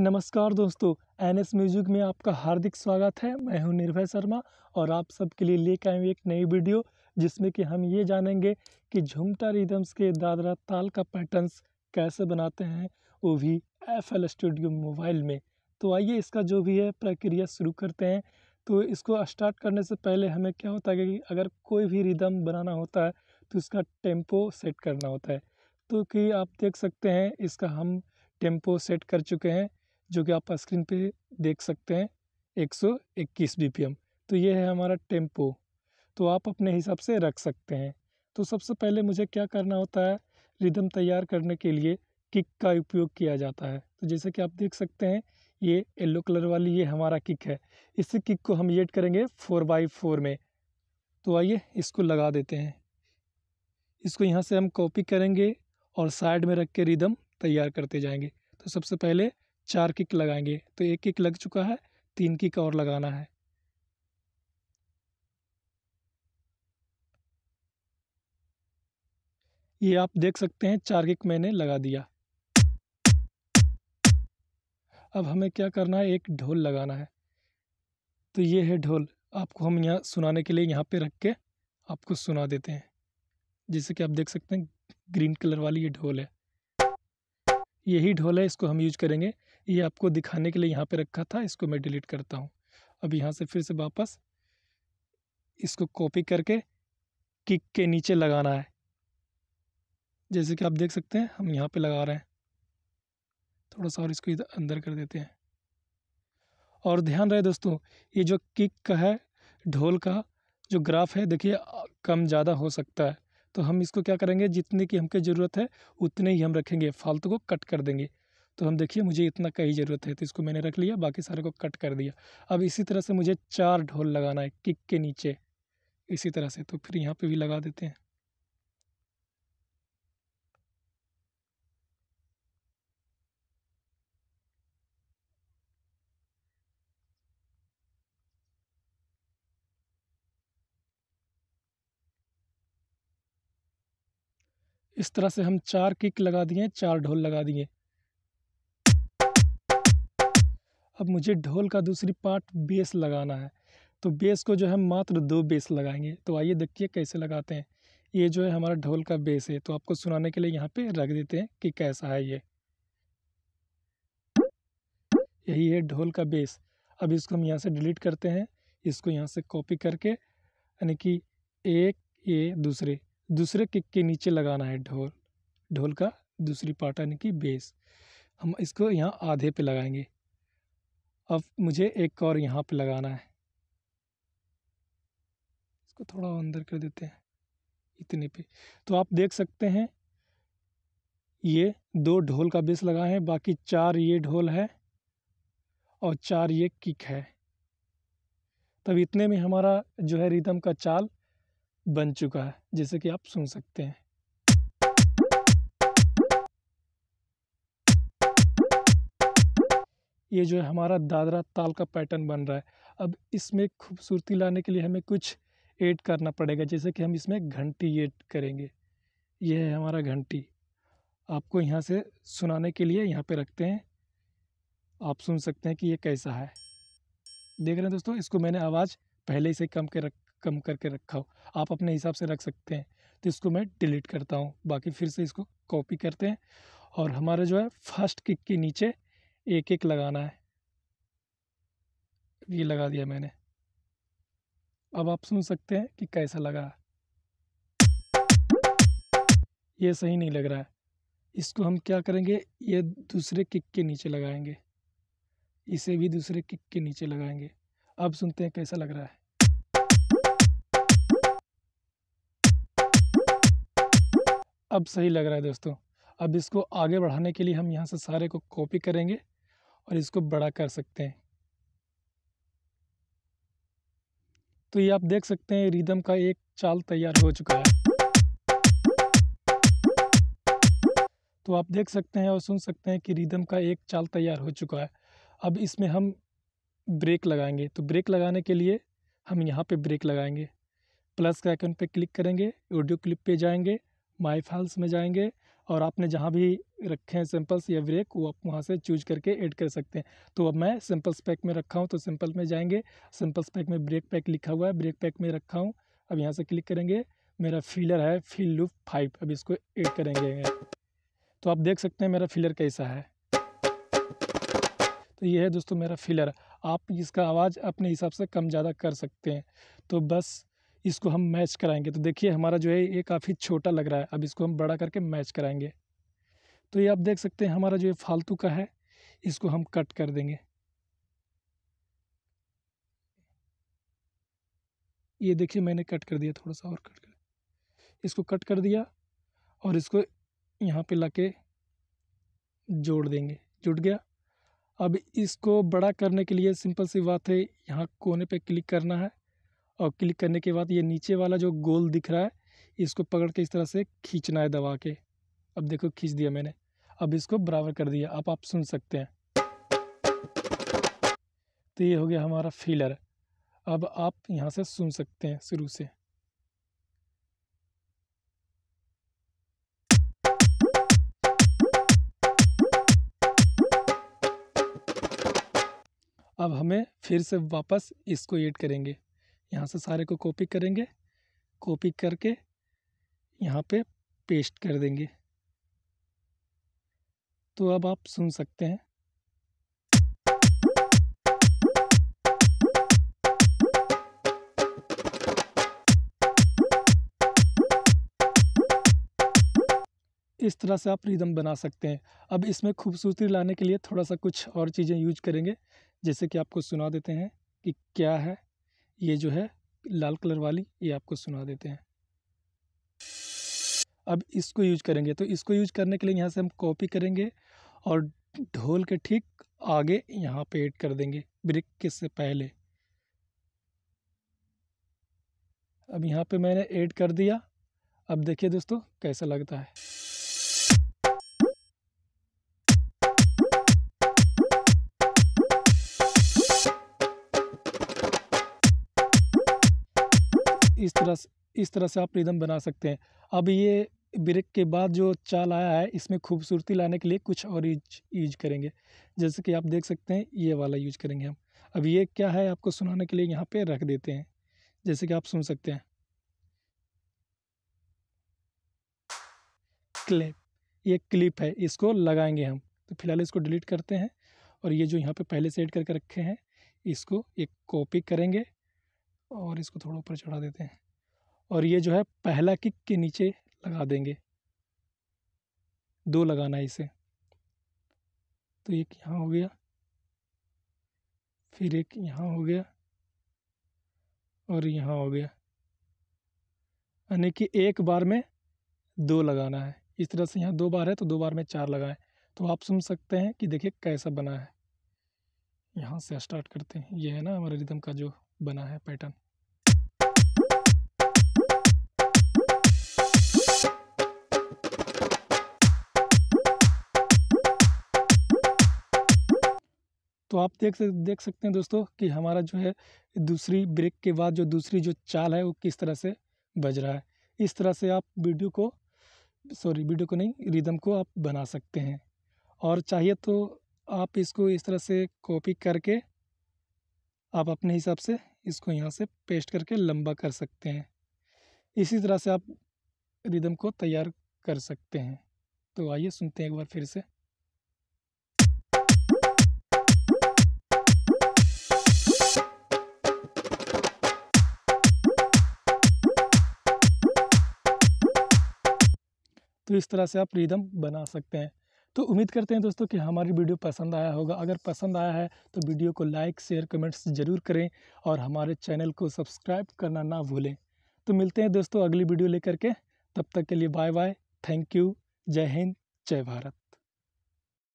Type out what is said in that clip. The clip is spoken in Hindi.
नमस्कार दोस्तों एन एस म्यूजिक में आपका हार्दिक स्वागत है मैं हूं निर्भय शर्मा और आप सबके लिए लेकर आए एक नई वीडियो जिसमें कि हम ये जानेंगे कि झुमटा रिदम्स के दादरा ताल का पैटर्न्स कैसे बनाते हैं वो भी एफ एल स्टूडियो मोबाइल में तो आइए इसका जो भी है प्रक्रिया शुरू करते हैं तो इसको स्टार्ट करने से पहले हमें क्या होता है कि अगर कोई भी रिदम बनाना होता है तो इसका टेम्पो सेट करना होता है तो कि आप देख सकते हैं इसका हम टेम्पो सेट कर चुके हैं जो कि आप स्क्रीन पे देख सकते हैं 121 सौ तो ये है हमारा टेम्पो तो आप अपने हिसाब से रख सकते हैं तो सबसे पहले मुझे क्या करना होता है रिदम तैयार करने के लिए किक का उपयोग किया जाता है तो जैसे कि आप देख सकते हैं ये येल्लो कलर वाली ये हमारा किक है इस किक को हम एड करेंगे फोर बाई फोर में तो आइए इसको लगा देते हैं इसको यहाँ से हम कॉपी करेंगे और साइड में रख के रिदम तैयार करते जाएंगे तो सबसे पहले चार किक लगाएंगे तो एक किक लग चुका है तीन किक और लगाना है ये आप देख सकते हैं चार किक मैंने लगा दिया अब हमें क्या करना है एक ढोल लगाना है तो ये है ढोल आपको हम यहाँ सुनाने के लिए यहाँ पे रख के आपको सुना देते हैं जैसे कि आप देख सकते हैं ग्रीन कलर वाली ये ढोल है यही ढोल है इसको हम यूज करेंगे ये आपको दिखाने के लिए यहाँ पे रखा था इसको मैं डिलीट करता हूँ अब यहाँ से फिर से वापस इसको कॉपी करके किक के नीचे लगाना है जैसे कि आप देख सकते हैं हम यहाँ पे लगा रहे हैं थोड़ा सा और इसको इधर अंदर कर देते हैं और ध्यान रहे दोस्तों ये जो किक का है ढोल का जो ग्राफ है देखिए कम ज़्यादा हो सकता है तो हम इसको क्या करेंगे जितने की हमको ज़रूरत है उतने ही हम रखेंगे फालतू को कट कर देंगे तो हम देखिए मुझे इतना का ही ज़रूरत है तो इसको मैंने रख लिया बाकी सारे को कट कर दिया अब इसी तरह से मुझे चार ढोल लगाना है किक के नीचे इसी तरह से तो फिर यहाँ पे भी लगा देते हैं इस तरह से हम चार किक लगा दिए चार ढोल लगा दिए अब मुझे ढोल का दूसरी पार्ट बेस लगाना है तो बेस को जो है मात्र दो बेस लगाएंगे तो आइए देखिए कैसे लगाते हैं ये जो है हमारा ढोल का बेस है तो आपको सुनाने के लिए यहाँ पे रख देते हैं कि कैसा है ये यही है ढोल का बेस अब इसको हम यहाँ से डिलीट करते हैं इसको यहाँ से कॉपी करके यानी कि एक ये दूसरे दूसरे किक के नीचे लगाना है ढोल ढोल का दूसरी पार्ट यानी कि बेस हम इसको यहाँ आधे पे लगाएंगे अब मुझे एक और यहाँ पे लगाना है इसको थोड़ा अंदर कर देते हैं इतने पे तो आप देख सकते हैं ये दो ढोल का बेस लगा है बाकी चार ये ढोल है और चार ये किक है तब इतने में हमारा जो है रिदम का चाल बन चुका है जैसे कि आप सुन सकते हैं ये जो है हमारा दादरा ताल का पैटर्न बन रहा है अब इसमें खूबसूरती लाने के लिए हमें कुछ ऐड करना पड़ेगा जैसे कि हम इसमें घंटी ऐड करेंगे यह है हमारा घंटी आपको यहाँ से सुनाने के लिए यहाँ पे रखते हैं आप सुन सकते हैं कि ये कैसा है देख रहे हैं दोस्तों इसको मैंने आवाज़ पहले से कम के रख कम करके रखा हो आप अपने हिसाब से रख सकते हैं तो इसको मैं डिलीट करता हूँ बाकी फिर से इसको कॉपी करते हैं और हमारा जो है फर्स्ट किक के नीचे एक एक लगाना है ये लगा दिया मैंने अब आप सुन सकते हैं कि कैसा लगा ये सही नहीं लग रहा है इसको हम क्या करेंगे ये दूसरे किक के नीचे लगाएंगे इसे भी दूसरे किक के नीचे लगाएंगे अब सुनते हैं कैसा लग रहा है अब सही लग रहा है दोस्तों अब इसको आगे बढ़ाने के लिए हम यहाँ से सारे को कॉपी करेंगे और इसको बड़ा कर सकते हैं तो ये आप देख सकते हैं रिदम का एक चाल तैयार हो चुका है तो आप देख सकते हैं और सुन सकते हैं कि रिदम का एक चाल तैयार हो चुका है अब इसमें हम ब्रेक लगाएंगे तो ब्रेक लगाने के लिए हम यहाँ पे ब्रेक लगाएंगे प्लस के आइकन पे क्लिक करेंगे ऑडियो क्लिप पे जाएंगे माई फाइल्स में जाएंगे और आपने जहाँ भी रखे हैं सैम्पल्स या ब्रेक वो आप वहाँ से चूज करके ऐड कर सकते हैं तो अब मैं सिंपल्स पैक में रखा हूँ तो सिंपल में जाएंगे सिंपल्स पैक में ब्रेक पैक लिखा हुआ है ब्रेक पैक में रखा हूँ अब यहाँ से क्लिक करेंगे मेरा फिलर है फील लूप फाइव अब इसको ऐड करेंगे तो आप देख सकते हैं मेरा फिलर कैसा है तो ये है दोस्तों मेरा फिलर आप इसका आवाज़ अपने हिसाब से कम ज़्यादा कर सकते हैं तो बस इसको हम मैच कराएंगे तो देखिए हमारा जो है ये काफ़ी छोटा लग रहा है अब इसको हम बड़ा करके मैच कराएंगे तो ये आप देख सकते हैं हमारा जो ये फालतू का है इसको हम कट कर देंगे ये देखिए मैंने कट कर दिया थोड़ा सा और कट कर इसको कट कर दिया और इसको यहाँ पे लाके जोड़ देंगे जुट गया अब इसको बड़ा करने के लिए सिंपल सी बात है यहाँ कोने पे क्लिक करना है और क्लिक करने के बाद ये नीचे वाला जो गोल दिख रहा है इसको पकड़ के इस तरह से खींचना है दबा के अब देखो खींच दिया मैंने अब इसको बराबर कर दिया अब आप सुन सकते हैं तो ये हो गया हमारा फीलर अब आप यहाँ से सुन सकते हैं शुरू से अब हमें फिर से वापस इसको ऐड करेंगे यहाँ से सारे को कॉपी करेंगे कॉपी करके यहाँ पे पेस्ट कर देंगे तो अब आप सुन सकते हैं इस तरह से आप रिदम बना सकते हैं अब इसमें खूबसूरती लाने के लिए थोड़ा सा कुछ और चीज़ें यूज करेंगे जैसे कि आपको सुना देते हैं कि क्या है ये जो है लाल कलर वाली ये आपको सुना देते हैं अब इसको यूज करेंगे तो इसको यूज करने के लिए यहाँ से हम कॉपी करेंगे और ढोल के ठीक आगे यहाँ पे ऐड कर देंगे ब्रिक के से पहले अब यहाँ पे मैंने ऐड कर दिया अब देखिए दोस्तों कैसा लगता है इस तरह से इस तरह से आप रिदम बना सकते हैं अब ये ब्रेक के बाद जो चाल आया है इसमें खूबसूरती लाने के लिए कुछ और यूज यूज करेंगे जैसे कि आप देख सकते हैं ये वाला यूज करेंगे हम अब ये क्या है आपको सुनाने के लिए यहाँ पे रख देते हैं जैसे कि आप सुन सकते हैं क्लिप ये क्लिप है इसको लगाएंगे हम तो फिलहाल इसको डिलीट करते हैं और ये जो यहाँ पे पहले से एड करके रखे हैं इसको एक कॉपी करेंगे और इसको थोड़ा ऊपर चढ़ा देते हैं और ये जो है पहला किक के नीचे लगा देंगे दो लगाना है इसे तो एक यहाँ हो गया फिर एक यहाँ हो गया और यहाँ हो गया यानी कि एक बार में दो लगाना है इस तरह से यहाँ दो बार है तो दो बार में चार लगाएं तो आप सुन सकते हैं कि देखिए कैसा बना है यहाँ से स्टार्ट करते हैं ये है ना हमारे रिदम का जो बना है पैटर्न तो आप देख सक देख सकते हैं दोस्तों कि हमारा जो है दूसरी ब्रेक के बाद जो दूसरी जो चाल है वो किस तरह से बज रहा है इस तरह से आप वीडियो को सॉरी वीडियो को नहीं रिदम को आप बना सकते हैं और चाहिए तो आप इसको इस तरह से कॉपी करके आप अपने हिसाब से इसको यहाँ से पेस्ट करके लंबा कर सकते हैं इसी तरह से आप रिदम को तैयार कर सकते हैं तो आइए सुनते हैं एक बार फिर से तो इस तरह से आप रिदम बना सकते हैं तो उम्मीद करते हैं दोस्तों कि हमारी वीडियो पसंद आया होगा अगर पसंद आया है तो वीडियो को लाइक शेयर कमेंट्स ज़रूर करें और हमारे चैनल को सब्सक्राइब करना ना भूलें तो मिलते हैं दोस्तों अगली वीडियो लेकर के तब तक के लिए बाय बाय थैंक यू जय हिंद जय भारत